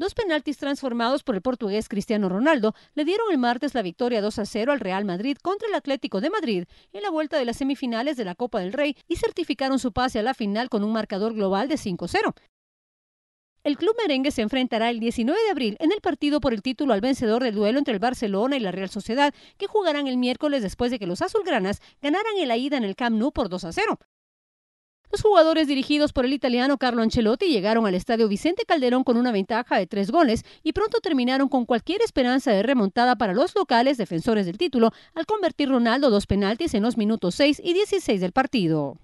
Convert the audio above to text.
Dos penaltis transformados por el portugués Cristiano Ronaldo le dieron el martes la victoria 2 a 0 al Real Madrid contra el Atlético de Madrid en la vuelta de las semifinales de la Copa del Rey y certificaron su pase a la final con un marcador global de 5-0. El club merengue se enfrentará el 19 de abril en el partido por el título al vencedor del duelo entre el Barcelona y la Real Sociedad, que jugarán el miércoles después de que los azulgranas ganaran el ida en el Camp Nou por 2 a 0. Los jugadores dirigidos por el italiano Carlo Ancelotti llegaron al estadio Vicente Calderón con una ventaja de tres goles y pronto terminaron con cualquier esperanza de remontada para los locales defensores del título al convertir Ronaldo dos penaltis en los minutos 6 y 16 del partido.